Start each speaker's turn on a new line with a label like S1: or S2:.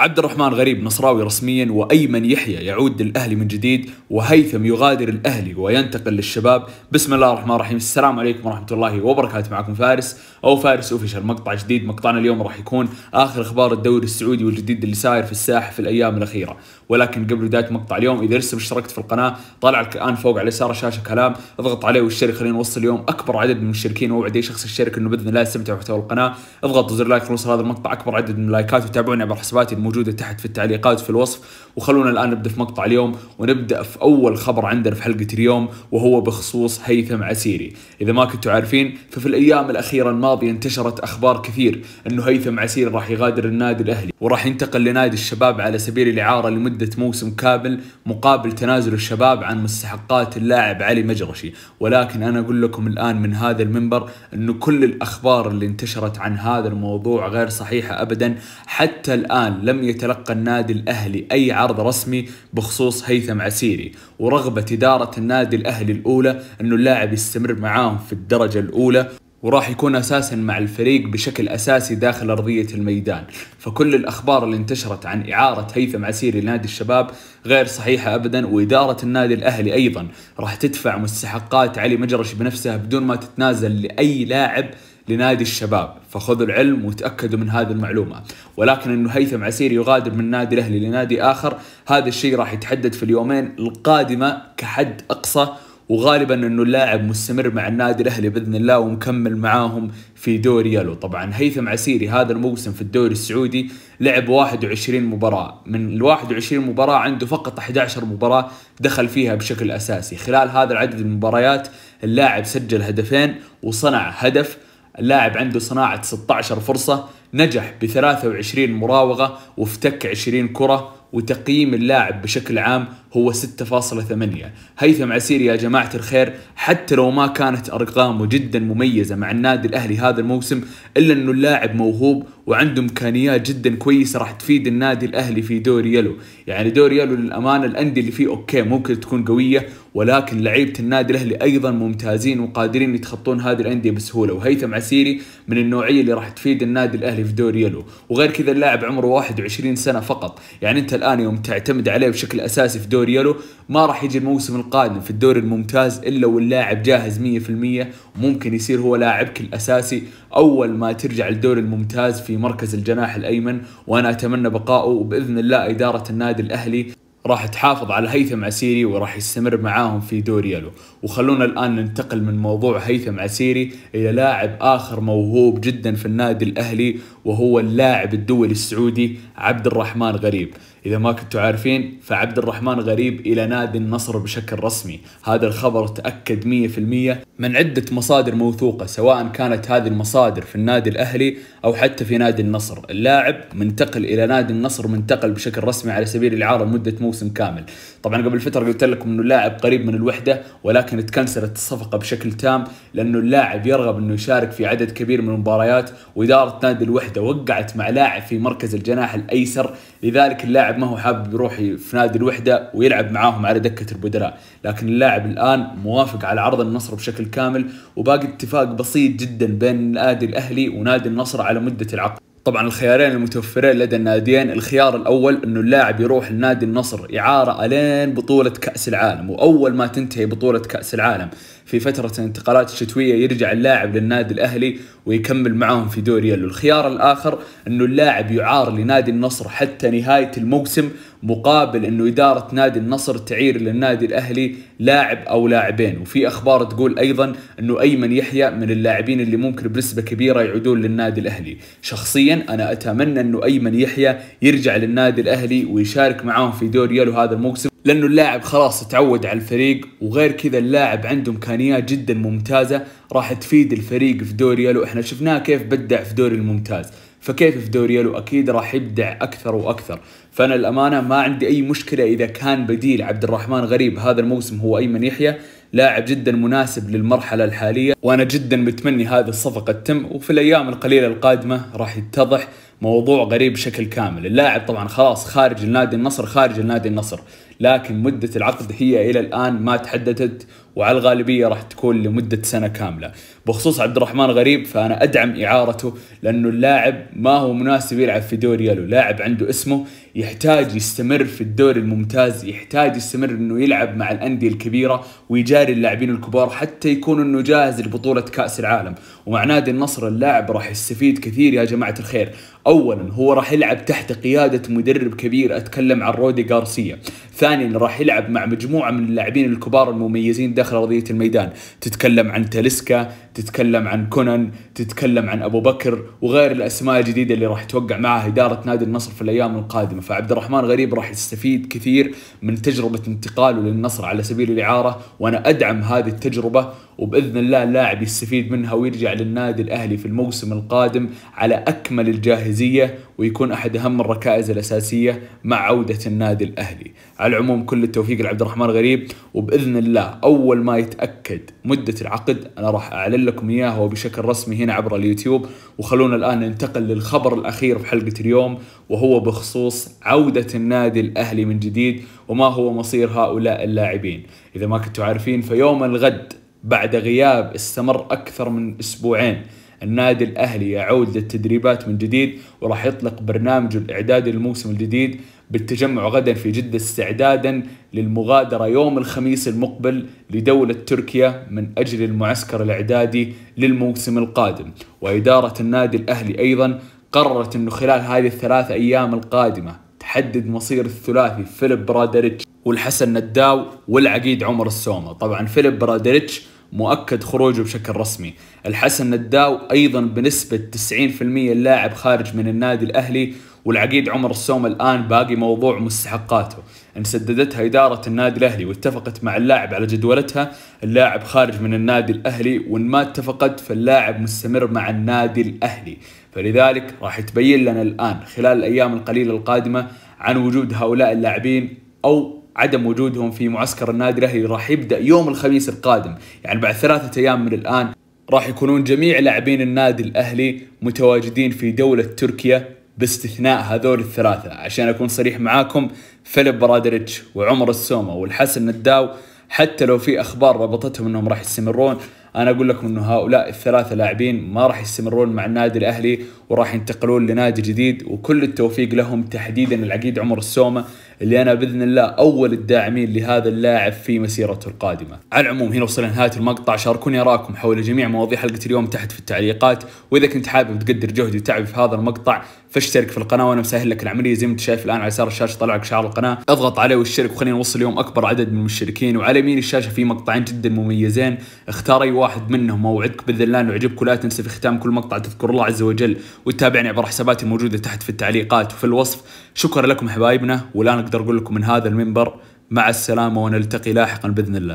S1: عبد الرحمن غريب نصراوي رسميا وأيمن يحيى يعود للأهلي من جديد وهيثم يغادر الأهلي وينتقل للشباب بسم الله الرحمن الرحيم السلام عليكم ورحمة الله وبركاته معكم فارس أو فارس أوفيشال مقطع جديد مقطعنا اليوم راح يكون آخر أخبار الدوري السعودي والجديد اللي ساير في الساحة في الأيام الأخيرة ولكن قبل بداية مقطع اليوم إذا لسه اشتركت في القناة طالع لك الآن فوق على يسار الشاشة كلام اضغط عليه واشترك خلينا نوصل اليوم أكبر عدد من المشتركين وأوعد أي شخص يشترك أنه بإذن الله يستمتع بمحتوى القناة اضغط زر لايك ونوصل هذا المقطع أكبر عدد من اللايكات وتابعونا عبر حساباتي موجوده تحت في التعليقات في الوصف وخلونا الان نبدا في مقطع اليوم ونبدا في اول خبر عندنا في حلقه اليوم وهو بخصوص هيثم عسيري اذا ما كنتوا عارفين ففي الايام الاخيره الماضيه انتشرت اخبار كثير انه هيثم عسيري راح يغادر النادي الاهلي وراح ينتقل لنادي الشباب على سبيل الاعاره لمده موسم كامل مقابل تنازل الشباب عن مستحقات اللاعب علي مجرشي ولكن انا اقول لكم الان من هذا المنبر انه كل الاخبار اللي انتشرت عن هذا الموضوع غير صحيحه ابدا حتى الان لم لم يتلقى النادي الأهلي أي عرض رسمي بخصوص هيثم عسيري ورغبة إدارة النادي الأهلي الأولى أنه اللاعب يستمر معاهم في الدرجة الأولى وراح يكون اساسا مع الفريق بشكل اساسي داخل ارضيه الميدان، فكل الاخبار اللي انتشرت عن اعاره هيثم عسيري لنادي الشباب غير صحيحه ابدا واداره النادي الاهلي ايضا راح تدفع مستحقات علي مجرش بنفسها بدون ما تتنازل لاي لاعب لنادي الشباب فخذوا العلم وتأكدوا من هذه المعلومة ولكن أنه هيثم عسير يغادر من نادي الأهلي لنادي آخر هذا الشيء راح يتحدد في اليومين القادمة كحد أقصى وغالبا انه اللاعب مستمر مع النادي الاهلي باذن الله ومكمل معاهم في دوري يلو طبعا هيثم عسيري هذا الموسم في الدوري السعودي لعب 21 مباراة من ال 21 مباراة عنده فقط 11 مباراة دخل فيها بشكل اساسي خلال هذا العدد من المباريات اللاعب سجل هدفين وصنع هدف اللاعب عنده صناعة 16 فرصة نجح ب 23 مراوغة وافتك 20 كرة وتقييم اللاعب بشكل عام هو 6.8 هيثم عسيري يا جماعة الخير حتى لو ما كانت أرقامه جدا مميزة مع النادي الأهلي هذا الموسم إلا أنه اللاعب موهوب وعنده إمكانيات جدا كويسة راح تفيد النادي الأهلي في دوري يلو يعني دوري يلو للأمانة الأندية اللي فيه أوكي ممكن تكون قوية ولكن لعيبة النادي الأهلي أيضا ممتازين وقادرين يتخطون هذه الأندية بسهولة وهيثم عسيري من النوعية اللي راح تفيد النادي الأهلي في دوري يلو وغير كذا اللاعب عمره 21 سنة فقط يعني أنت الآن يوم تعتمد عليه بشكل أساسي في دوري يلو ما راح يجي الموسم القادم في الدوري الممتاز الا واللاعب جاهز 100% وممكن يصير هو لاعبك الاساسي اول ما ترجع الدوري الممتاز في مركز الجناح الايمن وانا اتمنى بقائه وباذن الله اداره النادي الاهلي راح تحافظ على هيثم عسيري وراح يستمر معاهم في دوريالو وخلونا الآن ننتقل من موضوع هيثم عسيري إلى لاعب آخر موهوب جدا في النادي الأهلي وهو اللاعب الدولي السعودي عبد الرحمن غريب إذا ما كنتوا عارفين فعبد الرحمن غريب إلى نادي النصر بشكل رسمي هذا الخبر تأكد 100% من عدة مصادر موثوقة سواء كانت هذه المصادر في النادي الأهلي أو حتى في نادي النصر اللاعب منتقل إلى نادي النصر منتقل بشكل رسمي على سبيل الإعارة لمدة موسم كامل طبعا قبل فترة قلت لكم أنه اللاعب قريب من الوحدة ولكن تكنسلت الصفقة بشكل تام لأنه اللاعب يرغب أنه يشارك في عدد كبير من المباريات وإدارة نادي الوحدة وقعت مع لاعب في مركز الجناح الأيسر لذلك اللاعب اللاعب ما هو حابب يروح في نادي الوحده ويلعب معاهم على دكه البدلاء، لكن اللاعب الان موافق على عرض النصر بشكل كامل وباقي اتفاق بسيط جدا بين نادي الاهلي ونادي النصر على مده العقد. طبعا الخيارين المتوفرين لدى الناديين الخيار الاول انه اللاعب يروح لنادي النصر اعاره الين بطوله كاس العالم واول ما تنتهي بطوله كاس العالم في فتره الانتقالات الشتويه يرجع اللاعب للنادي الاهلي ويكمل معاهم في دوري يلو الخيار الاخر انه اللاعب يعار لنادي النصر حتى نهايه الموسم مقابل انه اداره نادي النصر تعير للنادي الاهلي لاعب او لاعبين وفي اخبار تقول ايضا انه ايمن يحيى من اللاعبين اللي ممكن بنسبه كبيره يعودون للنادي الاهلي شخصيا انا اتمنى انه ايمن يحيى يرجع للنادي الاهلي ويشارك معاهم في دور يلو هذا الموسم لانه اللاعب خلاص تعود على الفريق وغير كذا اللاعب عنده امكانيات جدا ممتازه راح تفيد الفريق في دوري يلو احنا شفناه كيف بدع في دوري الممتاز فكيف في دوريالو اكيد راح يبدع اكثر واكثر فانا الامانه ما عندي اي مشكله اذا كان بديل عبد الرحمن غريب هذا الموسم هو ايمن يحيى لاعب جدا مناسب للمرحله الحاليه وانا جدا متمني هذه الصفقه تتم وفي الايام القليله القادمه راح يتضح موضوع غريب بشكل كامل اللاعب طبعا خلاص خارج النادي النصر خارج النادي النصر لكن مده العقد هي الى الان ما تحددت وعلى الغالبيه راح تكون لمده سنه كامله بخصوص عبد الرحمن غريب فانا ادعم اعارته لانه اللاعب ما هو مناسب يلعب في دوري يلو لاعب عنده اسمه يحتاج يستمر في الدوري الممتاز يحتاج يستمر انه يلعب مع الانديه الكبيره ويجاري اللاعبين الكبار حتى يكون انه جاهز لبطوله كاس العالم ومع نادي النصر اللاعب راح يستفيد كثير يا جماعه الخير اولا هو راح يلعب تحت قياده مدرب كبير اتكلم عن رودي غارسيا ثانيا راح يلعب مع مجموعه من اللاعبين الكبار المميزين داخل داخل ارضيه الميدان، تتكلم عن تاليسكا، تتكلم عن كونان، تتكلم عن ابو بكر وغير الاسماء الجديده اللي راح توقع معها اداره نادي النصر في الايام القادمه، فعبد الرحمن غريب راح يستفيد كثير من تجربه انتقاله للنصر على سبيل الاعاره، وانا ادعم هذه التجربه وباذن الله اللاعب يستفيد منها ويرجع للنادي الاهلي في الموسم القادم على اكمل الجاهزيه ويكون احد اهم الركائز الاساسيه مع عوده النادي الاهلي. على العموم كل التوفيق لعبد الرحمن غريب وباذن الله اول اول ما يتاكد مده العقد انا راح اعلن لكم اياها وبشكل رسمي هنا عبر اليوتيوب وخلونا الان ننتقل للخبر الاخير في حلقه اليوم وهو بخصوص عوده النادي الاهلي من جديد وما هو مصير هؤلاء اللاعبين اذا ما كنتوا عارفين فيوم الغد بعد غياب استمر اكثر من اسبوعين النادي الاهلي يعود للتدريبات من جديد وراح يطلق برنامجه الاعدادي للموسم الجديد بالتجمع غدا في جدة استعدادا للمغادرة يوم الخميس المقبل لدولة تركيا من أجل المعسكر الإعدادي للموسم القادم وإدارة النادي الأهلي أيضا قررت أنه خلال هذه الثلاث أيام القادمة تحدد مصير الثلاثي فيليب برادريتش والحسن نداو والعقيد عمر السومة طبعا فيليب برادريتش مؤكد خروجه بشكل رسمي الحسن نداو أيضا بنسبة 90% اللاعب خارج من النادي الأهلي والعقيد عمر السوم الآن باقي موضوع مستحقاته إن سددتها إدارة النادي الأهلي واتفقت مع اللاعب على جدولتها اللاعب خارج من النادي الأهلي وإن ما اتفقت فاللاعب مستمر مع النادي الأهلي فلذلك راح يتبين لنا الآن خلال الأيام القليلة القادمة عن وجود هؤلاء اللاعبين أو عدم وجودهم في معسكر النادي الاهلي راح يبدا يوم الخميس القادم، يعني بعد ثلاثة ايام من الان راح يكونون جميع لاعبين النادي الاهلي متواجدين في دولة تركيا باستثناء هذول الثلاثة عشان أكون صريح معاكم فيليب برادريتش وعمر السومة والحسن نداو حتى لو في أخبار ربطتهم أنهم راح يستمرون أنا أقول لكم أنه هؤلاء الثلاثة لاعبين ما راح يستمرون مع النادي الأهلي وراح ينتقلون لنادي جديد وكل التوفيق لهم تحديدا العقيد عمر السومة اللي أنا بإذن الله أول الداعمين لهذا اللاعب في مسيرته القادمة على العموم هنا وصلنا نهاية المقطع شاركوني أراكم حول جميع مواضيع حلقة اليوم تحت في التعليقات وإذا كنت حابب تقدر جهدي وتعبي في هذا المقطع فاشترك في القناه وانا مسهل لك العمليه زي ما انت شايف الان على يسار الشاشه طلع لك شعار القناه اضغط عليه واشترك وخلينا نوصل اليوم اكبر عدد من المشتركين وعلى يمين الشاشه في مقطعين جدا مميزين اختار اي واحد منهم موعدك باذن الله انه يعجبك ولا تنسى في ختام كل مقطع تذكر الله عز وجل وتتابعني عبر حساباتي الموجوده تحت في التعليقات وفي الوصف شكرا لكم حبايبنا ولا نقدر اقول لكم من هذا المنبر مع السلامه ونلتقي لاحقا باذن الله